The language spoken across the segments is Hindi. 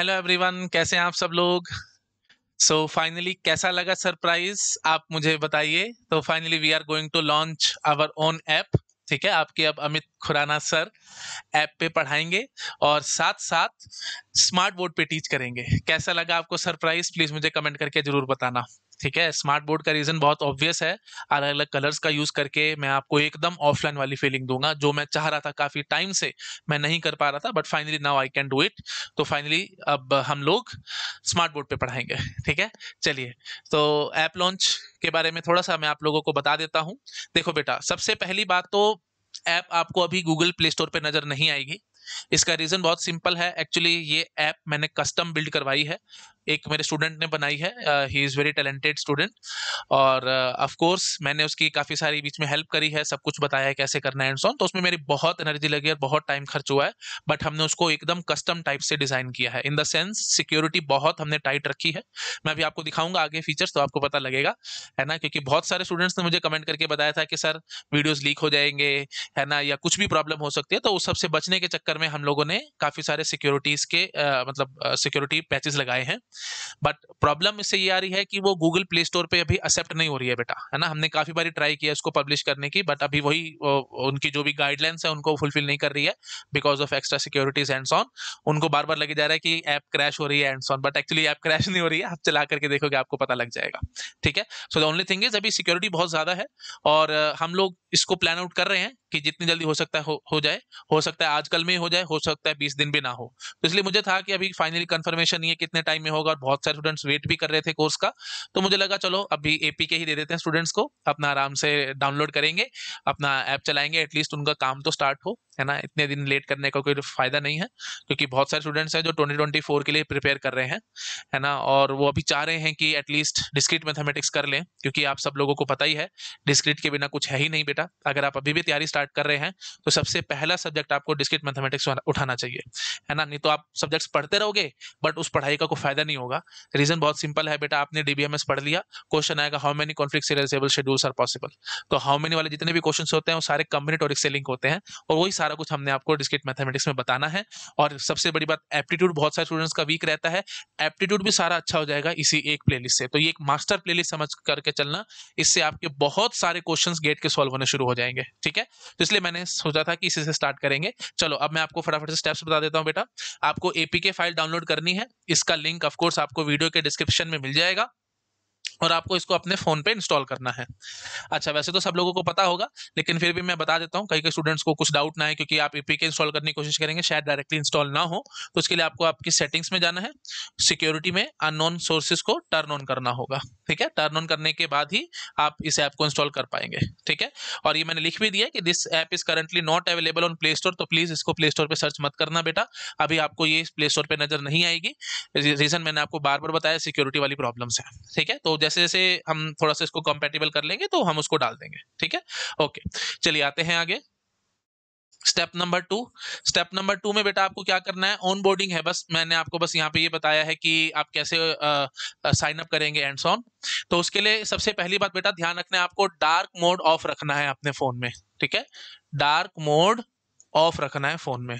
हेलो एवरीवन कैसे हैं आप सब लोग सो so, फाइनली कैसा लगा सरप्राइज आप मुझे बताइए तो finally we are going to launch our own app ठीक है आपके अब अमित खुराना सर ऐप पे पढ़ाएंगे और साथ साथ स्मार्ट बोर्ड पे टीच करेंगे कैसा लगा आपको सरप्राइज प्लीज मुझे कमेंट करके जरूर बताना ठीक है स्मार्ट बोर्ड का रीजन बहुत ऑब्वियस है अलग अलग कलर्स का यूज करके मैं आपको एकदम ऑफलाइन वाली फीलिंग दूंगा जो मैं चाह रहा था काफी टाइम से मैं नहीं कर पा रहा था but finally now I can do it तो फाइनली अब हम लोग स्मार्ट बोर्ड पे पढ़ाएंगे ठीक है चलिए तो ऐप लॉन्च के बारे में थोड़ा सा मैं आप लोगों को बता देता हूँ देखो बेटा सबसे पहली बात तो ऐप आपको अभी गूगल प्ले स्टोर पर नजर नहीं आएगी इसका रीजन बहुत सिंपल है एक्चुअली ये ऐप मैंने कस्टम बिल्ड करवाई है एक मेरे स्टूडेंट ने बनाई है he is very talented student और ऑफ uh, कोर्स मैंने उसकी काफ़ी सारी बीच में हेल्प करी है सब कुछ बताया है कैसे करना है एंड सॉन तो उसमें मेरी बहुत एनर्जी लगी और बहुत टाइम खर्च हुआ है बट हमने उसको एकदम कस्टम टाइप से डिज़ाइन किया है इन द सेंस सिक्योरिटी बहुत हमने टाइट रखी है मैं अभी आपको दिखाऊंगा आगे फीचर्स तो आपको पता लगेगा है ना क्योंकि बहुत सारे स्टूडेंट्स ने मुझे कमेंट करके बताया था कि सर वीडियोज़ लीक हो जाएंगे है ना या कुछ भी प्रॉब्लम हो सकती है तो उस सबसे बचने के चक्कर में हम लोगों ने काफ़ी सारे सिक्योरिटीज़ के मतलब सिक्योरिटी पैचेज लगाए हैं बट प्रॉब्लम इससे ये आ रही है कि वो गूगल प्ले स्टोर पर अभी एक्सेप्ट नहीं हो रही है बेटा है ना हमने काफ़ी बारी ट्राई किया इसको पब्लिश करने की बट अभी वही उनकी जो भी गाइडलाइंस है उनको फुलफिल नहीं कर रही है because of extra securities and on उनको बार बार लगे जा रहा है कि ऐप क्रैश हो रही है and on but actually app crash नहीं हो रही है आप चला करके देखोगे आपको पता लग जाएगा ठीक है so the only thing is अभी सिक्योरिटी बहुत ज़्यादा है और हम लोग इसको प्लान आउट कर रहे हैं कि जितनी जल्दी हो सकता है हो, हो जाए हो सकता है आजकल में हो जाए हो सकता है बीस दिन भी ना हो तो इसलिए मुझे था कि अभी फाइनली कंफर्मेशन नहीं है कितने टाइम में हो होगा और बहुत सारे स्टूडेंट्स वेट भी कर रहे थे कोर्स का तो मुझे लगा चलो अभी एपी के ही दे देते हैं स्टूडेंट्स को अपना आराम से डाउनलोड करेंगे अपना ऐप चलाएंगे एटलीस्ट उनका काम तो स्टार्ट हो है ना इतने दिन लेट करने का कोई फायदा नहीं है क्योंकि बहुत सारे स्टूडेंट्स हैं जो 2024 के लिए प्रिपेयर कर रहे हैं है ना और वो अभी चाह रहे हैं कि एटलीस्ट डिस्क्रीट मैथमेटिक्स कर लें क्योंकि आप सब लोगों को पता ही है डिस्क्रीट के बिना कुछ है ही नहीं बेटा अगर आप अभी भी तैयारी स्टार्ट कर रहे हैं तो सबसे पहला सब्जेक्ट आपको डिस्क्रीट मैथमेटिक्स उठाना चाहिए है ना नहीं तो आप सब्जेक्ट्स पढ़ते रहोगे बट उस पढ़ाई का कोई फायदा नहीं होगा रीजन बहुत सिंपल है बेटा आपने डी पढ़ लिया क्वेश्चन आएगा how many conflict serial schedules are possible तो हाउ मेनी वाले जितने भी क्वेश्चन होते हैं वो सारे कम्बिनेटोरिक से लिंक होते हैं और वही सारा कुछ हमने आपको डिस्क्रीट मैथमेटिक्स में बताना है और सबसे बड़ी बात एप्टीट्यूड बहुत सारे स्टूडेंट्स का वीक रहता है एप्टीट्यूड भी सारा अच्छा हो जाएगा इसी एक प्लेलिस्ट से तो ये एक मास्टर प्लेलिस्ट समझ करके चलना इससे आपके बहुत सारे क्वेश्चन गेट के सॉल्व होने शुरू हो जाएंगे ठीक है तो इसलिए मैंने सोचा था कि इसी से स्टार्ट करेंगे चलो अब मैं आपको फटाफट से स्टेप्स बता देता हूँ बेटा आपको एपी फाइल डाउनलोड करनी है इसका लिंक ऑफकोर्स आपको वीडियो के डिस्क्रिप्शन में मिल जाएगा और आपको इसको अपने फ़ोन पे इंस्टॉल करना है अच्छा वैसे तो सब लोगों को पता होगा लेकिन फिर भी मैं बता देता हूँ कई कई स्टूडेंट्स को कुछ डाउट ना है क्योंकि आप ईपी के इंस्टॉल करने की कोशिश करेंगे शायद डायरेक्टली इंस्टॉल ना हो तो उसके लिए आपको आपकी सेटिंग्स में जाना है सिक्योरिटी में अननोन सोर्सेज को टर्न ऑन करना होगा ठीक है टर्न ऑन करने के बाद ही आप इस ऐप को इंस्टॉल कर पाएंगे ठीक है और ये मैंने लिख भी दिया कि this app is currently not available on Play Store तो प्लीज इसको प्ले स्टोर पर सर्च मत करना बेटा अभी आपको ये प्ले स्टोर पर नजर नहीं आएगी रीजन मैंने आपको बार बार बताया सिक्योरिटी वाली प्रॉब्लम्स है ठीक है तो जैसे जैसे हम थोड़ा सा इसको कंपेटेबल कर लेंगे तो हम उसको डाल देंगे ठीक है ओके चलिए आते हैं आगे step number two step number two में बेटा आपको क्या करना है ऑन बोर्डिंग है बस मैंने आपको बस यहाँ पे ये बताया है कि आप कैसे साइन अप करेंगे एंड सॉन तो उसके लिए सबसे पहली बात बेटा ध्यान रखना है आपको डार्क मोड ऑफ रखना है अपने फोन में ठीक है डार्क मोड ऑफ रखना है फोन में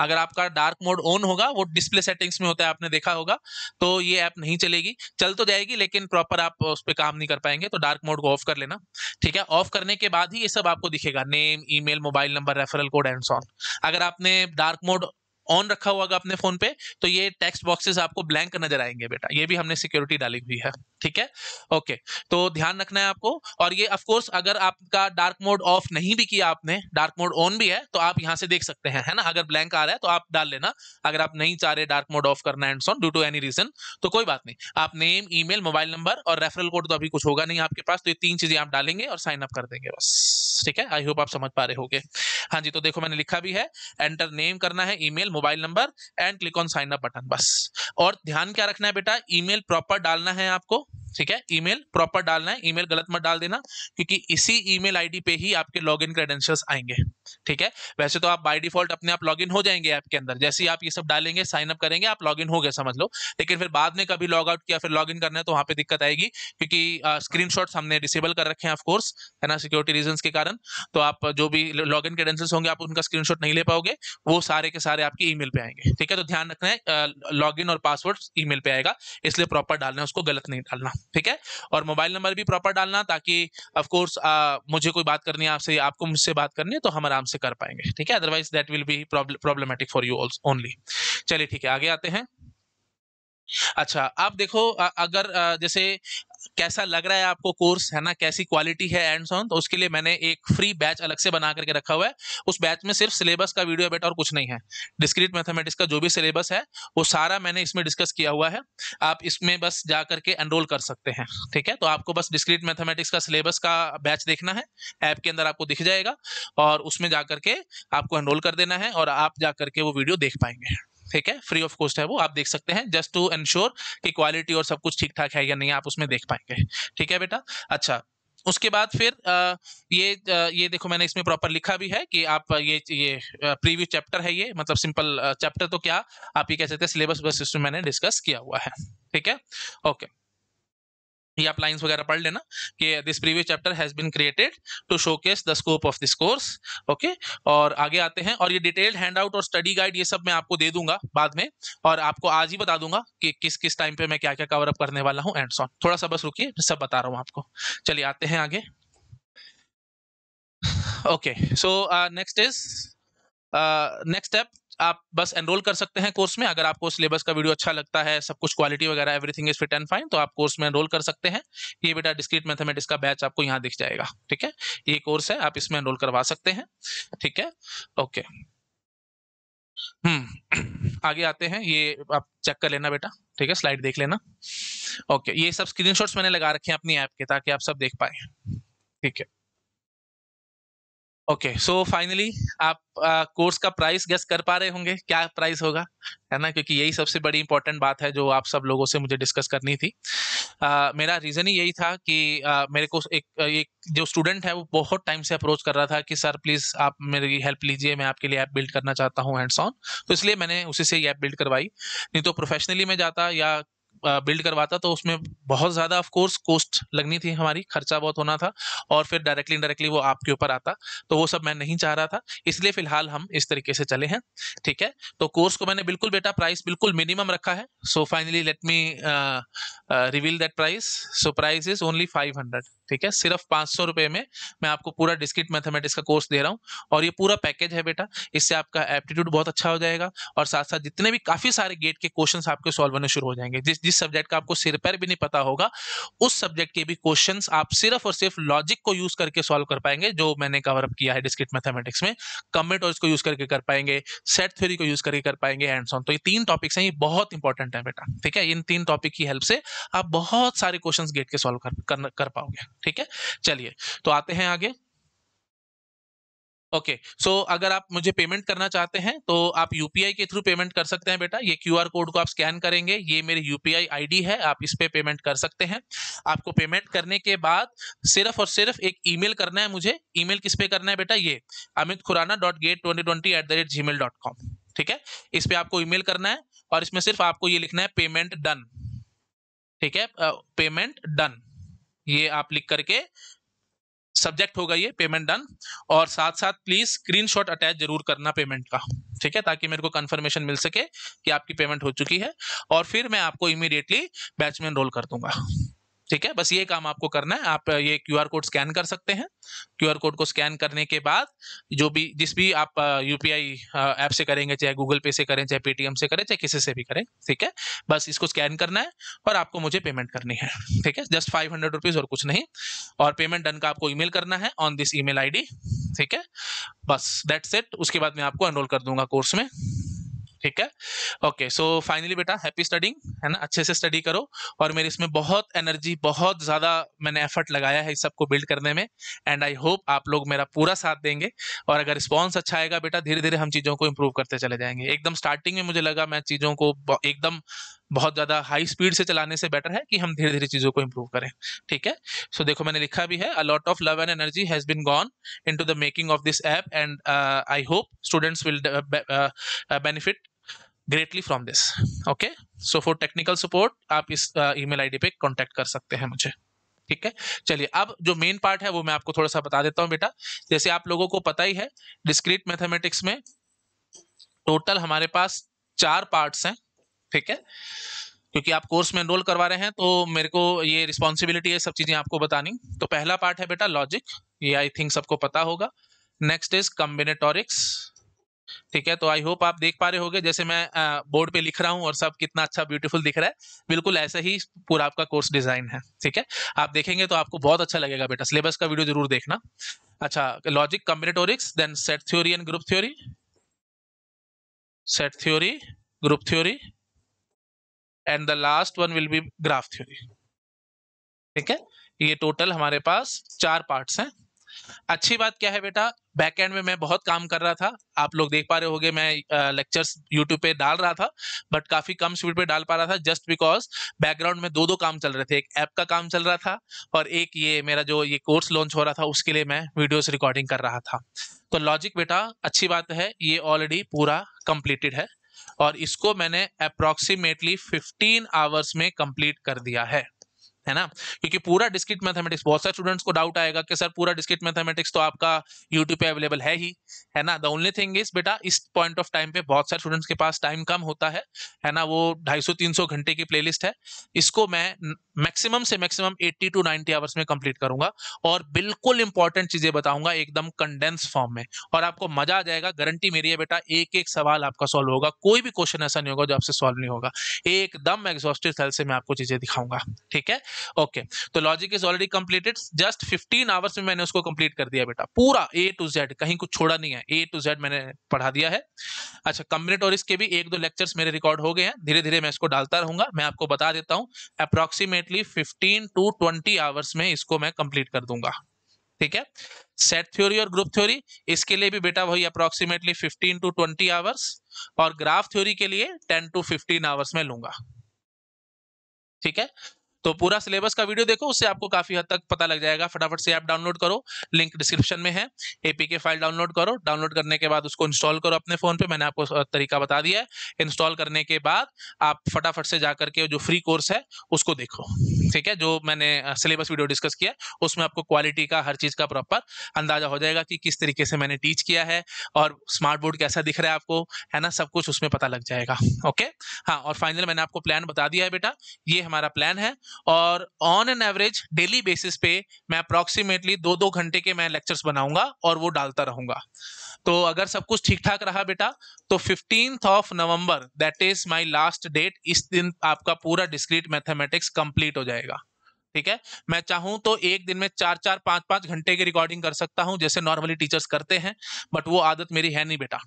अगर आपका डार्क मोड ऑन होगा वो डिस्प्ले सेटिंग्स में होता है आपने देखा होगा तो ये ऐप नहीं चलेगी चल तो जाएगी लेकिन प्रॉपर आप उस पर काम नहीं कर पाएंगे तो डार्क मोड को ऑफ कर लेना ठीक है ऑफ करने के बाद ही ये सब आपको दिखेगा name e mobile number referral code and so on अगर आपने डार्क मोड ऑन रखा हुआ अपने फोन पे तो ये टेक्स्ट बॉक्सेस आपको ब्लैंक नजर आएंगे बेटा ये भी हमने सिक्योरिटी डाली हुई है ठीक है ओके तो ध्यान रखना है आपको और ये ऑफकोर्स अगर आपका डार्क मोड ऑफ नहीं भी किया आपने डार्क मोड ऑन भी है तो आप यहाँ से देख सकते हैं है ना अगर ब्लैंक आ रहा है तो आप डाल लेना अगर आप नहीं चाह रहे डार्क मोड ऑफ करना and so on due to any reason तो कोई बात नहीं आप नेम ई मोबाइल नंबर और रेफरल कोड तो अभी कुछ होगा नहीं आपके पास तो ये तीन चीजें आप डालेंगे और साइन अप कर देंगे बस ठीक है आई होप आप समझ पा रहे हो हाँ जी तो देखो मैंने लिखा भी है एंटर नेम करना है email mobile number and click on sign up button बस और ध्यान क्या रखना है बेटा ईमेल प्रॉपर डालना है आपको ठीक है ईमेल प्रॉपर डालना है ईमेल गलत मत डाल देना क्योंकि इसी ईमेल आईडी पे ही आपके लॉगिन क्रेडेंशियल्स आएंगे ठीक है वैसे तो आप बाय डिफॉल्ट अपने आप लॉगिन हो जाएंगे ऐप के अंदर जैसे ही आप ये सब डालेंगे साइन अप करेंगे आप लॉगिन हो गए समझ लो लेकिन फिर बाद में कभी लॉग आउट किया फिर लॉग इन करना है तो वहां पर दिक्कत आएगी क्योंकि स्क्रीन हमने डिसेबल कर रखे हैं ऑफकोर्स है ना सिक्योरिटी रीजन के कारण तो आप जो भी लॉग इन क्रेडेंशियल्स होंगे आप उनका स्क्रीन नहीं ले पाओगे वो सारे के सारे आपके ई पे आएंगे ठीक है तो ध्यान रखना है लॉग और पासवर्ड ई पे आएगा इसलिए प्रॉपर डालना है उसको गलत नहीं डालना ठीक है और मोबाइल नंबर भी प्रॉपर डालना ताकि ऑफकोर्स मुझे कोई बात करनी है आपसे आपको मुझसे बात करनी है तो हम आराम से कर पाएंगे ठीक है otherwise that will be problematic for you only चलिए ठीक है आगे आते हैं अच्छा आप देखो अगर जैसे कैसा लग रहा है आपको कोर्स है ना कैसी क्वालिटी है एंड सॉन तो उसके लिए मैंने एक फ्री बैच अलग से बना करके रखा हुआ है उस बैच में सिर्फ सिलेबस का वीडियो बेटा और कुछ नहीं है डिस्क्रीट मैथमेटिक्स का जो भी सिलेबस है वो सारा मैंने इसमें डिस्कस किया हुआ है आप इसमें बस जा करके एनरोल कर सकते हैं ठीक है तो आपको बस डिस्क्रीट मैथमेटिक्स का सिलेबस का बैच देखना है ऐप के अंदर आपको दिख जाएगा और उसमें जा करके आपको एनरोल कर देना है और आप जा करके वो वीडियो देख पाएंगे ठीक है फ्री ऑफ कॉस्ट है वो आप देख सकते हैं जस्ट टू इंश्योर कि क्वालिटी और सब कुछ ठीक ठाक है या नहीं आप उसमें देख पाएंगे ठीक है बेटा अच्छा उसके बाद फिर ये ये देखो मैंने इसमें प्रॉपर लिखा भी है कि आप ये ये प्रीव्यू चैप्टर है ये मतलब सिंपल चैप्टर तो क्या आप ये कह सकते हैं सिलेबस बस इसमें मैंने डिस्कस किया हुआ है ठीक है ओके ये आप लाइंस वगैरह पढ़ लेना कि this previous chapter has been created to showcase the scope of this course okay और आगे आते हैं और ये डिटेल्ड हैंड आउट और स्टडी गाइड ये सब मैं आपको दे दूंगा बाद में और आपको आज ही बता दूंगा कि किस किस टाइम पे मैं क्या क्या कवरअप करने वाला हूँ एंड सॉन थोड़ा सा बस रुकी सब बता रहा हूँ आपको चलिए आते हैं आगे okay so next is next step आप बस एनरोल कर सकते हैं कोर्स में अगर आपको सिलेबस का वीडियो अच्छा लगता है सब कुछ क्वालिटी वगैरह everything is fit and fine तो आप कोर्स में एनरोल कर सकते हैं ये बेटा डिस्क्रीट मैथमेटिक्स का बैच आपको यहाँ दिख जाएगा ठीक है ये कोर्स है आप इसमें एनरोल करवा सकते हैं ठीक है ओके हम्म आगे आते हैं ये आप चेक कर लेना बेटा ठीक है स्लाइड देख लेना ओके ये सब स्क्रीनशॉट्स मैंने लगा रखे हैं अपनी ऐप के ताकि आप सब देख पाए ठीक है ओके सो फाइनली आप कोर्स uh, का प्राइस गेस कर पा रहे होंगे क्या प्राइस होगा है ना क्योंकि यही सबसे बड़ी इंपॉर्टेंट बात है जो आप सब लोगों से मुझे डिस्कस करनी थी uh, मेरा रीज़न ही यही था कि uh, मेरे को एक एक जो स्टूडेंट है वो बहुत टाइम से अप्रोच कर रहा था कि सर प्लीज़ आप मेरी हेल्प लीजिए मैं आपके लिए ऐप बिल्ड करना चाहता हूँ हैंड्स ऑन तो इसलिए मैंने उसी से ये ऐप बिल्ड करवाई नहीं तो प्रोफेशनली मैं जाता या बिल्ड करवाता तो उसमें बहुत ज़्यादा ऑफकोर्स कोस्ट लगनी थी हमारी खर्चा बहुत होना था और फिर डायरेक्टली इनडायरेक्टली वो आपके ऊपर आता तो वो सब मैं नहीं चाह रहा था इसलिए फिलहाल हम इस तरीके से चले हैं ठीक है तो कोर्स को मैंने बिल्कुल बेटा प्राइस बिल्कुल मिनिमम रखा है so finally let me reveal that price so price is only five hundred ठीक है सिर्फ पाँच सौ रुपये में मैं आपको पूरा डिस्क्रिट मैथमेटिक्स का कोर्स दे रहा हूँ और ये पूरा पैकेज है बेटा इससे आपका एप्टीट्यूड बहुत अच्छा हो जाएगा और साथ साथ जितने भी काफ़ी सारे गेट के क्वेश्चन आपके सॉल्व होने शुरू हो जाएंगे जिस जिस सब्जेक्ट का आपको सिर पैर भी नहीं पता होगा उस सब्जेक्ट के भी क्वेश्चन आप सिर्फ और सिर्फ लॉजिक को यूज करके सॉल्व कर पाएंगे जो मैंने कवर अप किया है डिस्क्रिट मैथमेटिक्स में कमेंट और इसको यूज करके कर पाएंगे सेट थ्योरी को यूज करके कर पाएंगे एंड सॉन तो ये तीन टॉपिक्स हैं ये बहुत इंपॉर्टेंट है बेटा ठीक है इन तीन टॉपिक की हेल्प से आप बहुत सारे क्वेश्चन गेट के सॉल्व कर पाओगे ठीक है चलिए तो आते हैं आगे ओके okay, सो so अगर आप मुझे पेमेंट करना चाहते हैं तो आप यूपीआई के थ्रू पेमेंट कर सकते हैं बेटा ये क्यूआर कोड को आप स्कैन करेंगे ये मेरी यूपीआई आईडी है आप इस पे पेमेंट कर सकते हैं आपको पेमेंट करने के बाद सिर्फ और सिर्फ एक ईमेल करना है मुझे ईमेल किस पे करना है बेटा ये Amit Khurana dot GATE twenty twenty at the rate Gmail dot com ठीक है इस पर आपको ईमेल करना है और इसमें सिर्फ आपको ये लिखना है पेमेंट डन ठीक है पेमेंट डन ये आप लिख करके सब्जेक्ट होगा ये पेमेंट डन और साथ साथ प्लीज स्क्रीनशॉट अटैच जरूर करना पेमेंट का ठीक है ताकि मेरे को कंफर्मेशन मिल सके कि आपकी पेमेंट हो चुकी है और फिर मैं आपको इमीडिएटली बैच में एनरोल कर दूंगा ठीक है बस ये काम आपको करना है आप ये क्यू आर कोड स्कैन कर सकते हैं क्यू आर कोड को स्कैन करने के बाद जो भी जिस भी आप आई ऐप से करेंगे चाहे गूगल पे से करें चाहे पेटीएम से करें चाहे किसी से भी करें ठीक है बस इसको स्कैन करना है और आपको मुझे पेमेंट करनी है ठीक है जस्ट फाइव हंड्रेड रुपीज और कुछ नहीं और पेमेंट डन का आपको मेल करना है ऑन दिस आई डी ठीक है बस डेट सेट उसके बाद मैं आपको एनरोल कर दूंगा कोर्स में ठीक है ओके सो फाइनली बेटा हैप्पी स्टडिंग है ना अच्छे से स्टडी करो और मेरे इसमें बहुत एनर्जी बहुत ज़्यादा मैंने एफर्ट लगाया है इस सबको बिल्ड करने में एंड आई होप आप लोग मेरा पूरा साथ देंगे और अगर रिस्पॉन्स अच्छा आएगा बेटा धीरे धीरे हम चीज़ों को इम्प्रूव करते चले जाएंगे एकदम स्टार्टिंग में मुझे लगा मैं चीज़ों को एकदम बहुत ज़्यादा हाई स्पीड से चलाने से बेटर है कि हम धीरे धीरे चीज़ों को इम्प्रूव करें ठीक है सो so, देखो मैंने लिखा भी है a lot of love and energy has been gone into the making of this app and I hope students will benefit greatly from this okay so for technical support आप इस ईमेल uh, डी पे कॉन्टेक्ट कर सकते हैं मुझे ठीक है चलिए अब जो मेन पार्ट है वो मैं आपको थोड़ा सा बता देता हूँ बेटा जैसे आप लोगों को पता ही है डिस्क्रीट मैथमेटिक्स में टोटल हमारे पास चार पार्ट्स हैं ठीक है क्योंकि आप कोर्स में एनरोल करवा रहे हैं तो मेरे को ये रिस्पॉन्सिबिलिटी है सब चीजें आपको बतानी तो पहला पार्ट है बेटा लॉजिक ये आई थिंक सबको पता होगा नेक्स्ट इज कम्बिनेटोरिक्स ठीक है तो आई होप आप देख पा रहे होंगे जैसे मैं बोर्ड पे लिख रहा हूँ और सब कितना अच्छा ब्यूटीफुल दिख रहा है बिल्कुल ऐसे ही पूरा आपका कोर्स डिजाइन है ठीक है आप देखेंगे तो आपको बहुत अच्छा लगेगा बेटा सिलेबस का वीडियो जरूर देखना अच्छा logic combinatorics then set theory and group theory set theory group theory and the last one will be graph theory ठीक है ये टोटल हमारे पास चार पार्ट्स हैं अच्छी बात क्या है बेटा बैकएंड में मैं बहुत काम कर रहा था आप लोग देख पा रहे होंगे मैं लेक्चर्स यूट्यूब पे डाल रहा था बट काफी कम स्पीड पे डाल पा रहा था जस्ट बिकॉज बैकग्राउंड में दो दो काम चल रहे थे एक ऐप का काम चल रहा था और एक ये मेरा जो ये कोर्स लॉन्च हो रहा था उसके लिए मैं वीडियोस रिकॉर्डिंग कर रहा था तो लॉजिक बेटा अच्छी बात है ये ऑलरेडी पूरा कंप्लीटेड है और इसको मैंने अप्रोक्सीमेटली फिफ्टीन आवर्स में कंप्लीट कर दिया है है ना क्योंकि पूरा डिस्क्रिट मैथमेटिक्स बहुत सारे स्टूडेंट्स को डाउट आएगा कि सर पूरा डिस्क्रिट मैथमेटिक्स तो आपका यूट्यूब पे अवेलेबल है ही है ना द ओनली थिंग इज बेटा इस पॉइंट ऑफ टाइम पे बहुत सारे स्टूडेंट्स के पास टाइम कम होता है है ना वो 250 300 घंटे की प्लेलिस्ट है इसको मैं मैक्सिमम से maximum eighty to ninety hours में कंप्लीट करूंगा और बिल्कुल इंपॉर्टेंट चीजें बताऊंगा एकदम कंडेंस फॉर्म में और आपको मजा आ जाएगा गारंटी मेरी है बेटा एक एक सवाल आपका सॉल्व होगा कोई भी क्वेश्चन ऐसा नहीं होगा जो आपसे सॉल्व नहीं होगा एकदम एग्जॉस्टिव सेल से मैं आपको चीजें दिखाऊंगा ठीक है ओके तो logic is already completed just 15 hours में मैंने उसको कंप्लीट कर दिया बेटा पूरा ए टू जेड कहीं कुछ छोड़ा नहीं है ए टू जेड मैंने पढ़ा दिया है अच्छा और इसके भी एक दो लेक्चर्स मेरे रिकॉर्ड हो गए हैं धीरे धीरे मैं इसको डालता रहूंगा मैं आपको बता देता हूँ approximately fifteen to twenty hours में इसको मैं कंप्लीट कर दूंगा ठीक है सेट थ्योरी और ग्रुप थ्योरी इसके लिए भी बेटा वही अप्रोक्सीमेटली 15 टू 20 आवर्स और ग्राफ थ्योरी के लिए 10 टू 15 आवर्स में लूंगा ठीक है तो पूरा सिलेबस का वीडियो देखो उससे आपको काफी हद तक पता लग जाएगा फटाफट से ऐप डाउनलोड करो लिंक डिस्क्रिप्शन में है एपीके फाइल डाउनलोड करो डाउनलोड करने के बाद उसको इंस्टॉल करो अपने फोन पे मैंने आपको तरीका बता दिया है इंस्टॉल करने के बाद आप फटाफट से जा के जो फ्री कोर्स है उसको देखो ठीक है जो मैंने सिलेबस वीडियो डिस्कस किया उसमें आपको क्वालिटी का हर चीज का प्रॉपर अंदाजा हो जाएगा कि किस तरीके से मैंने टीच किया है और स्मार्ट बोर्ड कैसा दिख रहा है आपको है ना सब कुछ उसमें पता लग जाएगा ओके हाँ और फाइनल मैंने आपको प्लान बता दिया है बेटा ये हमारा प्लान है और on an average daily basis पे मैं अप्रॉक्सीमेटली दो दो घंटे के मैं लेक्चर्स बनाऊंगा और वो डालता रहूंगा तो अगर सब कुछ ठीक ठाक रहा बेटा तो fifteen of November that is my last date इस दिन आपका पूरा डिस्क्रीट मैथमेटिक्स कंप्लीट हो जाएगा ठीक है मैं चाहूं तो एक दिन में चार चार पांच पांच घंटे की रिकॉर्डिंग कर सकता हूं जैसे नॉर्मली टीचर्स करते हैं बट वो आदत मेरी है नहीं बेटा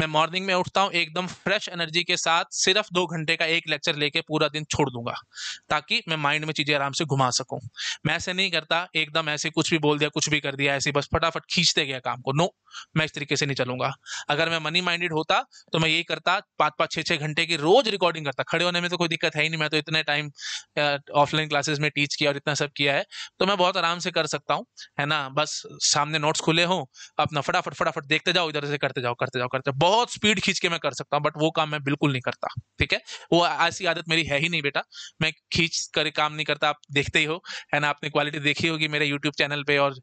मैं मॉर्निंग में उठता हूँ एकदम फ्रेश एनर्जी के साथ सिर्फ दो घंटे का एक लेक्चर लेके पूरा दिन छोड़ दूंगा ताकि मैं माइंड में चीज़ें आराम से घुमा सकूँ मैं ऐसे नहीं करता एकदम ऐसे कुछ भी बोल दिया कुछ भी कर दिया ऐसे बस फटाफट खींचते गया काम को नो मैं इस तरीके से नहीं चलूंगा अगर मैं मनी माइंडेड होता तो मैं यही करता पाँच पाँच छः छः घंटे की रोज रिकॉर्डिंग करता खड़े होने में तो कोई दिक्कत है ही नहीं मैं तो इतने टाइम ऑफलाइन क्लासेस में टीच किया और इतना सब किया है तो मैं बहुत आराम से कर सकता हूँ है ना बस सामने नोट्स खुले हों अपना फटाफट फटाफट देखते जाओ इधर से करते जाओ करते जाओ करते बहुत स्पीड खींच के मैं कर सकता हूँ बट वो काम मैं बिल्कुल नहीं करता ठीक है वो ऐसी आदत मेरी है ही नहीं बेटा मैं खींच कर काम नहीं करता आप देखते ही हो है ना आपने क्वालिटी देखी होगी मेरे यूट्यूब चैनल पे और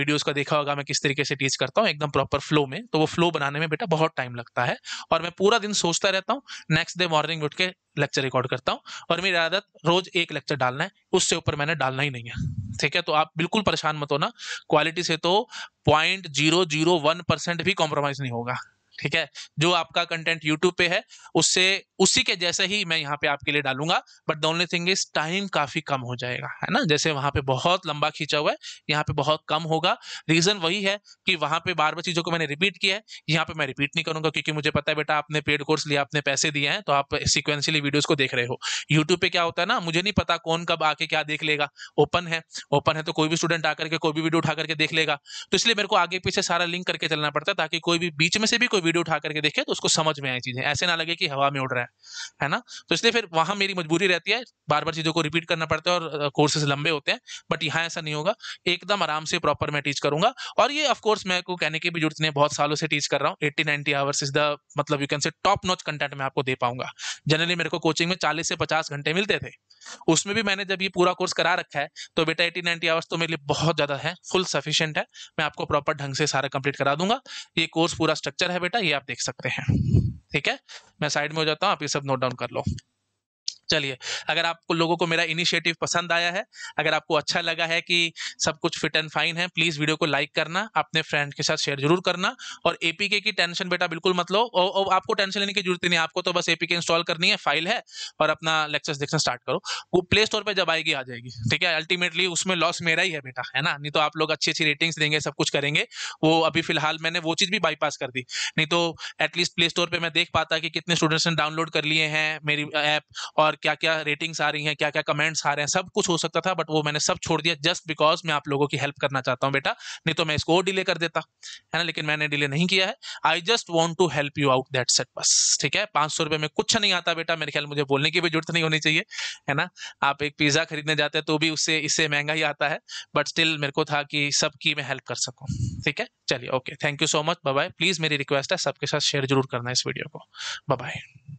वीडियोज का देखा होगा मैं किस तरीके से टीच करता हूँ एकदम प्रॉपर फ्लो में तो वो फ्लो बनाने में बेटा बहुत टाइम लगता है और मैं पूरा दिन सोचता रहता हूँ नेक्स्ट डे मॉर्निंग उठ के लेक्चर रिकॉर्ड करता हूँ और मेरी आदत रोज एक लेक्चर डालना है उससे ऊपर मैंने डालना ही नहीं है ठीक है तो आप बिल्कुल परेशान मत होना क्वालिटी से तो point zero zero one percent भी कॉम्प्रोमाइज नहीं होगा ठीक है जो आपका कंटेंट यूट्यूब पे है उससे उसी के जैसे ही मैं यहाँ पे आपके लिए डालूंगा but the only thing is time काफी कम हो जाएगा है ना जैसे वहां पे बहुत लंबा खींचा हुआ है यहाँ पे बहुत कम होगा रीजन वही है कि वहां पे बार बार चीजों को मैंने रिपीट किया है यहाँ पे मैं रिपीट नहीं करूंगा क्योंकि मुझे पता है बेटा आपने पेड कोर्स लिया आपने पैसे दिए हैं तो आप सिक्वेंसली वीडियोज को देख रहे हो यूट्यूब पे क्या होता है ना मुझे नहीं पता कौन कब आके क्या देख लेगा ओपन है ओपन है तो कोई भी स्टूडेंट आकर के कोई भी वीडियो उठा करके देख लेगा तो इसलिए मेरे को आगे पीछे सारा लिंक करके चलना पड़ता है ताकि कोई भी बीच में से भी कोई वीडियो उठा करके देखे तो उसको समझ में आई चीजें ऐसे ना लगे कि हवा में उड़ रहा है है ना तो इसलिए फिर वहां मेरी मजबूरी रहती है बार बार चीजों को रिपीट करना पड़ता है और कोर्सेज लंबे होते हैं बट यहाँ ऐसा नहीं होगा एकदम आराम से प्रॉपर मैं टीच करूंगा और ये ऑफकोर्स मैं को कहने की भी जरूरत नहीं बहुत सालों से टीच कर रहा हूँ eighty ninety hours is the मतलब you can say top notch content मैं आपको दे पाऊंगा जनरली मेरे को कोचिंग में चालीस से पचास घंटे मिलते थे उसमें भी मैंने जब ये पूरा कोर्स करा रखा है तो बेटा एटी नाइनटी आवर्स तो मेरे लिए बहुत ज़्यादा है फुल सफिशियंट है मैं आपको प्रॉपर ढंग से सारा कंप्लीट करा दूंगा ये कोर्स पूरा स्ट्रक्चर है बेटा ये आप देख सकते हैं ठीक है मैं साइड में हो जाता हूँ आप ये सब नोट डाउन कर लो चलिए अगर आप लोगों को मेरा इनिशिएटिव पसंद आया है अगर आपको अच्छा लगा है कि सब कुछ फिट एंड फाइन है प्लीज वीडियो को लाइक करना अपने फ्रेंड के साथ शेयर जरूर करना और एपीके की टेंशन बेटा बिल्कुल मत लो और आपको टेंशन लेने की जरूरत नहीं आपको तो बस एपीके इंस्टॉल करनी है फाइल है और अपना लेक्चर देखना स्टार्ट करो वो प्ले स्टोर पर जब आएगी आ जाएगी ठीक है अल्टीमेटली उसमें लॉस मेरा ही है बेटा है ना नहीं तो आप लोग अच्छी अच्छी रेटिंग्स देंगे सब कुछ करेंगे वो अभी फिलहाल मैंने वो चीज़ भी बाईपास कर दी नहीं तो एटलीस्ट प्ले स्टोर पर मैं देख पाता कि कितने स्टूडेंट्स ने डाउनलोड कर लिए हैं मेरी ऐप और क्या क्या रेटिंग्स आ रही हैं क्या क्या कमेंट्स आ रहे हैं सब कुछ हो सकता था बट वो मैंने सब छोड़ दिया जस्ट बिकॉज मैं आप लोगों की हेल्प करना चाहता हूँ बेटा नहीं तो मैं इसको और डिले कर देता है ना लेकिन मैंने डिले नहीं किया है I just want to help you out that set बस ठीक है पाँच सौ रुपये में कुछ नहीं आता बेटा मेरे ख्याल मुझे बोलने की भी जरूरत नहीं होनी चाहिए है ना आप एक पिज़्ज़ा खरीदने जाते हैं तो भी उससे इससे महंगा ही आता है बट स्टिल मेरे को था कि सबकी मैं हेल्प कर सकूँ ठीक है चलिए okay thank you so much bye please मेरी रिक्वेस्ट है सबके साथ शेयर जरूर करना इस वीडियो को बाय